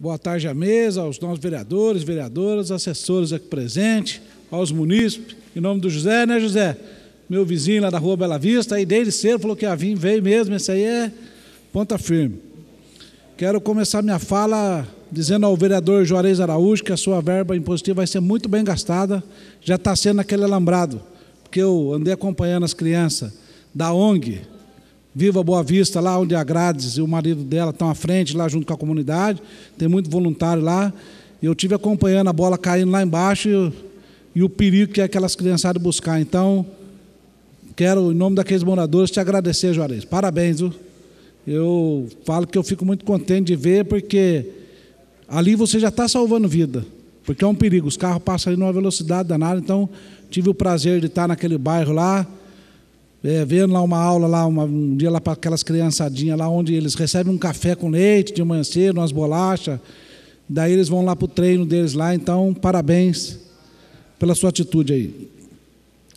Boa tarde à mesa, aos nossos vereadores, vereadoras, assessores aqui presentes, aos munícipes. Em nome do José, né, José? Meu vizinho lá da Rua Bela Vista, aí desde cedo falou que ia vir, veio mesmo, esse aí é ponta firme. Quero começar minha fala dizendo ao vereador Juarez Araújo que a sua verba impositiva vai ser muito bem gastada, já está sendo aquele alambrado, porque eu andei acompanhando as crianças da ONG, Viva Boa Vista, lá onde a Grades e o marido dela estão à frente, lá junto com a comunidade. Tem muito voluntário lá. Eu tive acompanhando a bola caindo lá embaixo e, e o perigo que é aquelas criançadas buscar. Então, quero, em nome daqueles moradores, te agradecer, Juarez. Parabéns, viu? Eu falo que eu fico muito contente de ver, porque ali você já está salvando vida. Porque é um perigo, os carros passam ali numa velocidade danada. Então, tive o prazer de estar naquele bairro lá é, vendo lá uma aula, lá uma, um dia lá para aquelas criançadinhas, lá onde eles recebem um café com leite de manhã cedo, umas bolachas, daí eles vão lá para o treino deles lá, então parabéns pela sua atitude aí.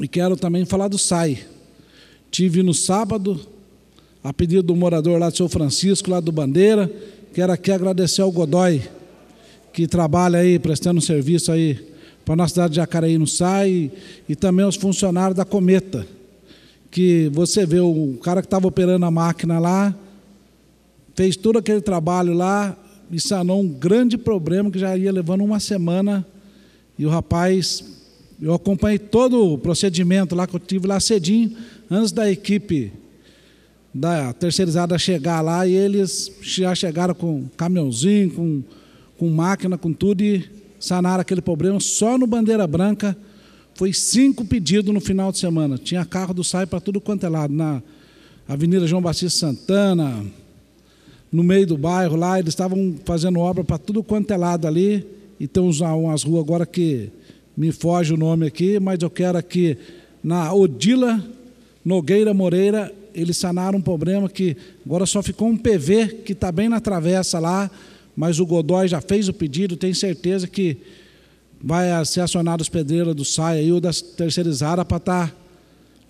E quero também falar do SAI. Tive no sábado, a pedido do morador lá do seu Francisco, lá do Bandeira, quero aqui agradecer ao Godoy, que trabalha aí, prestando serviço aí para a nossa cidade de Jacareí no SAI, e, e também aos funcionários da Cometa que você vê o cara que estava operando a máquina lá, fez todo aquele trabalho lá e sanou um grande problema que já ia levando uma semana. E o rapaz, eu acompanhei todo o procedimento lá que eu tive lá cedinho, antes da equipe da terceirizada chegar lá, e eles já chegaram com caminhãozinho, com, com máquina, com tudo, e sanaram aquele problema só no Bandeira Branca foi cinco pedidos no final de semana. Tinha carro do SAI para tudo quanto é lado. Na Avenida João Batista Santana, no meio do bairro lá, eles estavam fazendo obra para tudo quanto é lado ali. E tem umas ruas agora que me foge o nome aqui, mas eu quero aqui na Odila Nogueira Moreira, eles sanaram um problema que agora só ficou um PV que está bem na travessa lá, mas o Godoy já fez o pedido, tenho certeza que vai ser acionado os pedreiros do SAI aí, ou das terceirizada para estar tá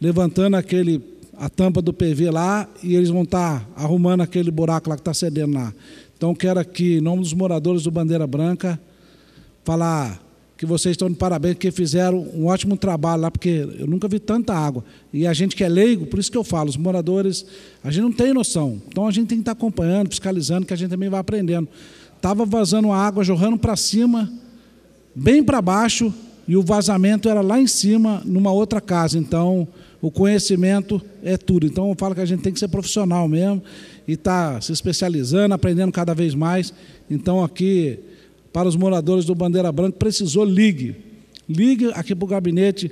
levantando aquele, a tampa do PV lá e eles vão estar tá arrumando aquele buraco lá que está cedendo lá. Então quero aqui, em nome dos moradores do Bandeira Branca, falar que vocês estão de parabéns, porque fizeram um ótimo trabalho lá, porque eu nunca vi tanta água. E a gente que é leigo, por isso que eu falo, os moradores, a gente não tem noção. Então a gente tem que estar tá acompanhando, fiscalizando, que a gente também vai aprendendo. Estava vazando água, jorrando para cima, bem para baixo e o vazamento era lá em cima, numa outra casa. Então, o conhecimento é tudo. Então, eu falo que a gente tem que ser profissional mesmo e estar tá se especializando, aprendendo cada vez mais. Então, aqui, para os moradores do Bandeira Branca, precisou, ligue. Ligue aqui para o gabinete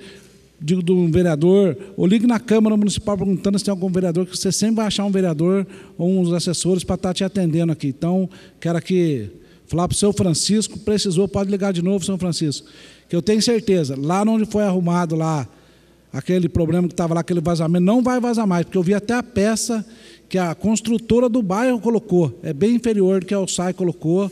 digo, do vereador, ou ligue na Câmara Municipal perguntando se tem algum vereador, que você sempre vai achar um vereador ou uns assessores para estar tá te atendendo aqui. Então, quero que Falar para o seu Francisco, precisou, pode ligar de novo, São Francisco. Que eu tenho certeza, lá onde foi arrumado lá, aquele problema que estava lá, aquele vazamento, não vai vazar mais, porque eu vi até a peça que a construtora do bairro colocou. É bem inferior do que a Alçai colocou.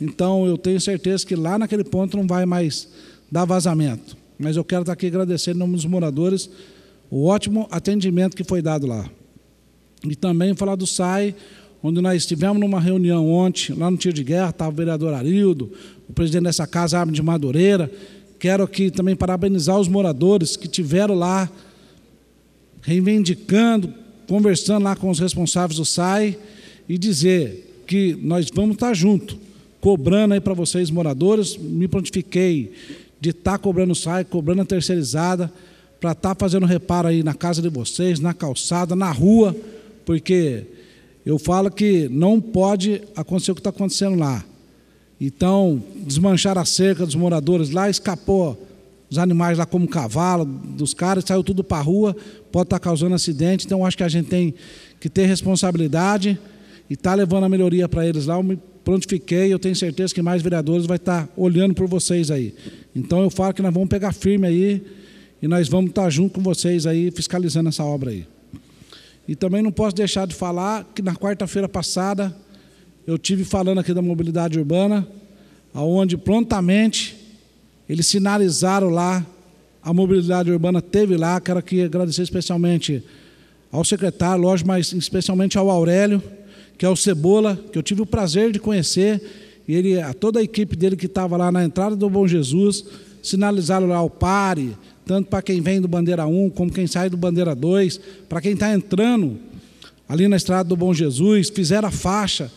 Então eu tenho certeza que lá naquele ponto não vai mais dar vazamento. Mas eu quero estar tá aqui agradecendo em nome dos moradores o ótimo atendimento que foi dado lá. E também falar do SAI, onde nós estivemos numa reunião ontem, lá no tiro de guerra, estava o vereador Arildo, o presidente dessa casa, Abner de Madureira. Quero aqui também parabenizar os moradores que tiveram lá, reivindicando, conversando lá com os responsáveis do SAI e dizer que nós vamos estar juntos, cobrando aí para vocês, moradores. Me prontifiquei de estar tá cobrando o SAI, cobrando a terceirizada, para estar tá fazendo reparo aí na casa de vocês, na calçada, na rua, porque eu falo que não pode acontecer o que está acontecendo lá. Então, desmancharam a cerca dos moradores lá, escapou os animais lá como cavalo dos caras, saiu tudo para a rua, pode estar tá causando acidente. Então, acho que a gente tem que ter responsabilidade e está levando a melhoria para eles lá. Eu me prontifiquei, eu tenho certeza que mais vereadores vai estar tá olhando por vocês aí. Então, eu falo que nós vamos pegar firme aí e nós vamos estar tá junto com vocês aí, fiscalizando essa obra aí. E também não posso deixar de falar que na quarta-feira passada eu tive falando aqui da mobilidade urbana, aonde prontamente eles sinalizaram lá a mobilidade urbana teve lá, quero aqui agradecer especialmente ao secretário, lógico, mas especialmente ao Aurélio, que é o Cebola, que eu tive o prazer de conhecer, e ele, a toda a equipe dele que estava lá na entrada do Bom Jesus, sinalizaram lá o pare, tanto para quem vem do Bandeira 1, como quem sai do Bandeira 2, para quem está entrando ali na estrada do Bom Jesus, fizeram a faixa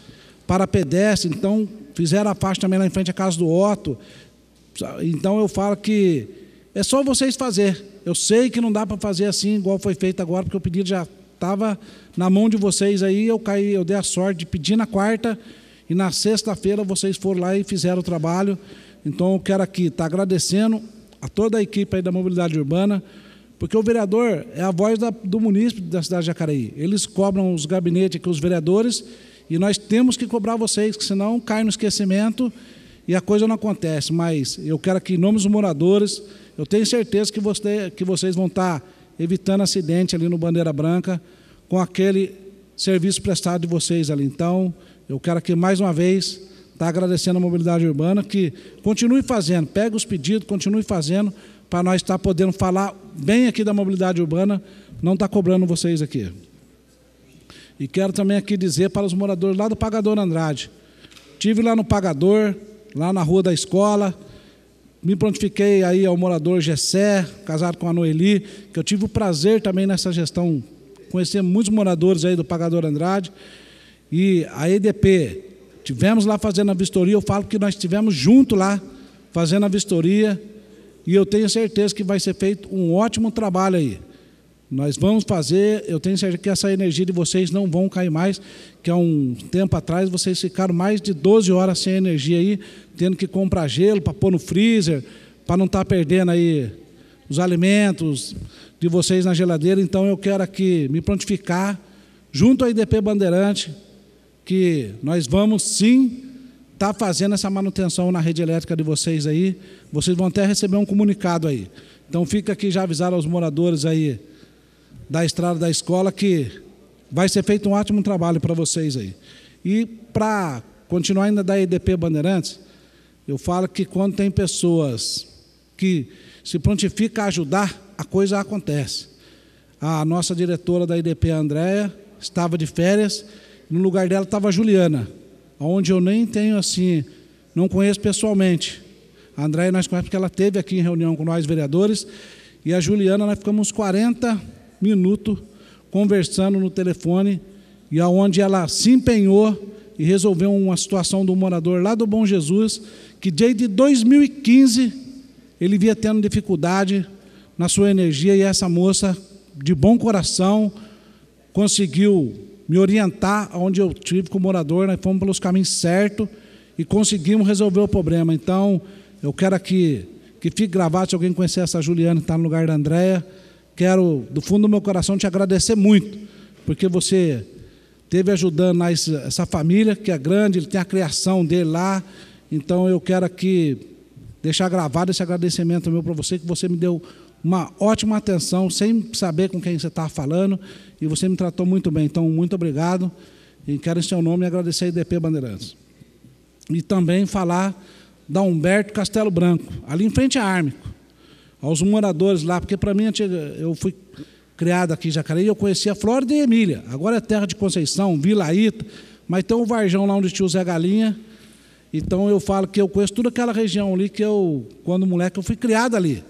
para pedestre, então fizeram a faixa também lá em frente à casa do Otto. Então eu falo que é só vocês fazer. Eu sei que não dá para fazer assim igual foi feito agora, porque o pedido já estava na mão de vocês aí, eu caí, eu dei a sorte de pedir na quarta e na sexta-feira vocês foram lá e fizeram o trabalho. Então eu quero aqui estar tá agradecendo a toda a equipe aí da mobilidade urbana, porque o vereador é a voz da, do município da cidade de Jacareí. Eles cobram os gabinetes aqui, os vereadores, e nós temos que cobrar vocês, que senão cai no esquecimento e a coisa não acontece. Mas eu quero aqui, em nome dos moradores, eu tenho certeza que, você, que vocês vão estar evitando acidente ali no Bandeira Branca com aquele serviço prestado de vocês ali. Então, eu quero aqui mais uma vez Está agradecendo a mobilidade urbana que continue fazendo, pega os pedidos, continue fazendo, para nós estar tá podendo falar bem aqui da mobilidade urbana, não está cobrando vocês aqui. E quero também aqui dizer para os moradores lá do Pagador Andrade. Tive lá no Pagador, lá na rua da escola, me prontifiquei aí ao morador Gessé, casado com a Noeli, que eu tive o prazer também nessa gestão conhecer muitos moradores aí do Pagador Andrade. E a EDP Tivemos lá fazendo a vistoria, eu falo que nós estivemos junto lá fazendo a vistoria e eu tenho certeza que vai ser feito um ótimo trabalho aí. Nós vamos fazer, eu tenho certeza que essa energia de vocês não vão cair mais, que há um tempo atrás vocês ficaram mais de 12 horas sem energia aí, tendo que comprar gelo para pôr no freezer, para não estar tá perdendo aí os alimentos de vocês na geladeira. Então eu quero aqui me prontificar, junto à IDP Bandeirante, que nós vamos sim estar tá fazendo essa manutenção na rede elétrica de vocês aí. Vocês vão até receber um comunicado aí. Então fica aqui já avisar aos moradores aí da estrada da escola que vai ser feito um ótimo trabalho para vocês aí. E para continuar ainda da EDP Bandeirantes, eu falo que quando tem pessoas que se prontificam a ajudar, a coisa acontece. A nossa diretora da IDP, Andréia, estava de férias no lugar dela estava a Juliana, onde eu nem tenho assim, não conheço pessoalmente. A Andréia nós conhecemos porque ela teve aqui em reunião com nós, vereadores, e a Juliana nós ficamos 40 minutos conversando no telefone, e aonde ela se empenhou e resolveu uma situação do morador lá do Bom Jesus, que desde 2015 ele via tendo dificuldade na sua energia, e essa moça, de bom coração, conseguiu me orientar aonde eu tive como morador, nós fomos pelos caminhos certos e conseguimos resolver o problema. Então, eu quero aqui que fique gravado, se alguém conhecer essa Juliana que está no lugar da Andréia, quero do fundo do meu coração te agradecer muito, porque você teve ajudando essa família, que é grande, ele tem a criação dele lá, então eu quero aqui deixar gravado esse agradecimento meu para você, que você me deu uma ótima atenção, sem saber com quem você estava tá falando, e você me tratou muito bem. Então, muito obrigado, e quero em seu nome agradecer a IDP Bandeirantes. E também falar da Humberto Castelo Branco, ali em frente à Ármico, aos moradores lá, porque para mim eu fui criado aqui em Jacareí, eu conhecia Flórida e Emília, agora é terra de Conceição, Vila Ita, mas tem o Varjão lá onde tinha o Zé Galinha, então eu falo que eu conheço toda aquela região ali que eu, quando moleque, eu fui criado ali.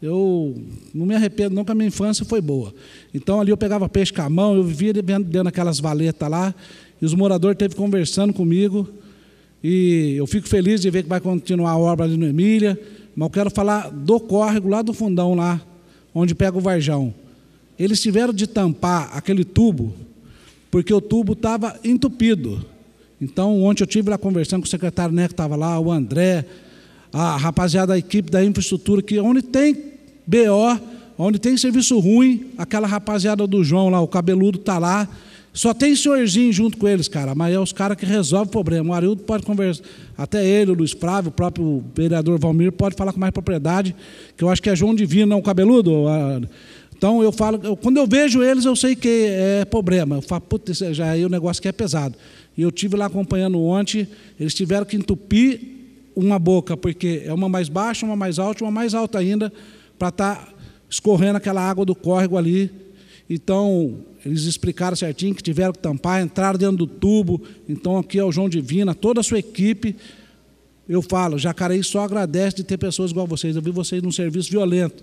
Eu não me arrependo, não, que a minha infância foi boa. Então ali eu pegava peixe com a mão, eu vivia dentro daquelas valetas lá, e os moradores teve conversando comigo. E eu fico feliz de ver que vai continuar a obra ali no Emília, mas eu quero falar do córrego lá do fundão, lá, onde pega o Varjão. Eles tiveram de tampar aquele tubo, porque o tubo estava entupido. Então, ontem eu tive lá conversando com o secretário Neto né, que estava lá, o André, a rapaziada da equipe da infraestrutura, que onde tem BO, onde tem serviço ruim, aquela rapaziada do João lá, o cabeludo está lá. Só tem senhorzinho junto com eles, cara, mas é os caras que resolvem o problema. O Ariildo pode conversar, até ele, o Luiz Flávio, o próprio vereador Valmir, pode falar com mais propriedade, que eu acho que é João Divino, não o cabeludo. Então eu falo, quando eu vejo eles, eu sei que é problema. Eu falo, putz, já aí o negócio que é pesado. E eu tive lá acompanhando ontem, eles tiveram que entupir uma boca, porque é uma mais baixa, uma mais alta, uma mais alta ainda, para estar tá escorrendo aquela água do córrego ali. Então, eles explicaram certinho que tiveram que tampar, entraram dentro do tubo. Então, aqui é o João Divina, toda a sua equipe. Eu falo, Jacareí só agradece de ter pessoas igual vocês. Eu vi vocês num serviço violento.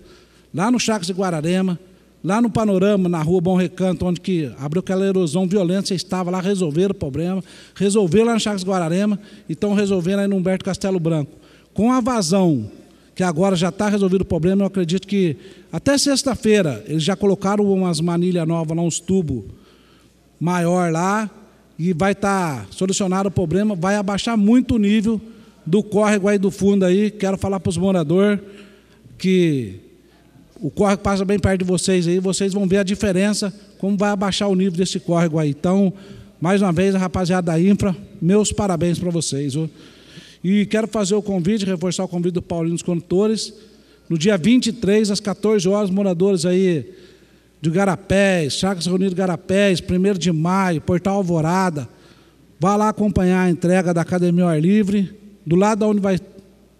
Lá no Chacos de Guararema, lá no panorama, na rua Bom Recanto, onde que abriu aquela erosão violenta, você estava lá, resolveram o problema, resolveram lá no Chagas Guararema e estão resolvendo aí no Humberto Castelo Branco. Com a vazão, que agora já está resolvido o problema, eu acredito que até sexta-feira eles já colocaram umas manilhas novas lá, uns tubos maior lá, e vai estar tá solucionado o problema, vai abaixar muito o nível do córrego aí do fundo aí. Quero falar para os moradores que o córrego passa bem perto de vocês aí, vocês vão ver a diferença, como vai abaixar o nível desse córrego aí. Então, mais uma vez, a rapaziada da Infra, meus parabéns para vocês. E quero fazer o convite, reforçar o convite do Paulinho dos Condutores. No dia 23, às 14 horas, moradores aí de Garapés, Chacras Reunido Garapés, 1 de Maio, Portal Alvorada, vá lá acompanhar a entrega da Academia Ar Livre, do lado da onde vai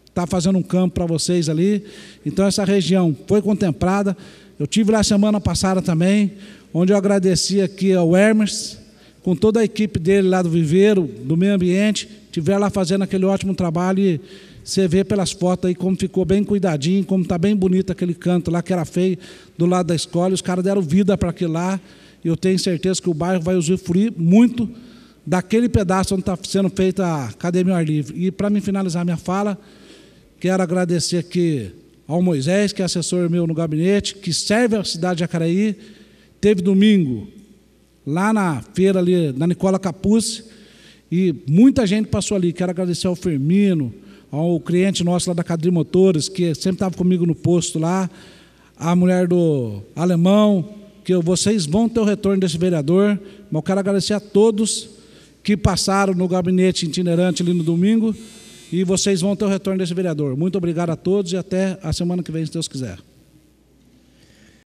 está fazendo um campo para vocês ali. Então essa região foi contemplada. Eu tive lá semana passada também, onde eu agradeci aqui ao Hermes, com toda a equipe dele lá do viveiro, do meio ambiente, tiver lá fazendo aquele ótimo trabalho e você vê pelas fotos aí como ficou bem cuidadinho, como está bem bonito aquele canto lá que era feio do lado da escola. Os caras deram vida para aquilo lá. E eu tenho certeza que o bairro vai usufruir muito daquele pedaço onde está sendo feita a Academia Ar Livre. E para me finalizar minha fala, Quero agradecer aqui ao Moisés, que é assessor meu no gabinete, que serve a cidade de Acaraí. Teve domingo lá na feira ali, na Nicola Capuzzi, e muita gente passou ali. Quero agradecer ao Firmino, ao cliente nosso lá da Cadri Motores, que sempre estava comigo no posto lá, a mulher do alemão, que vocês vão ter o retorno desse vereador, mas eu quero agradecer a todos que passaram no gabinete itinerante ali no domingo e vocês vão ter o retorno desse vereador. Muito obrigado a todos e até a semana que vem, se Deus quiser.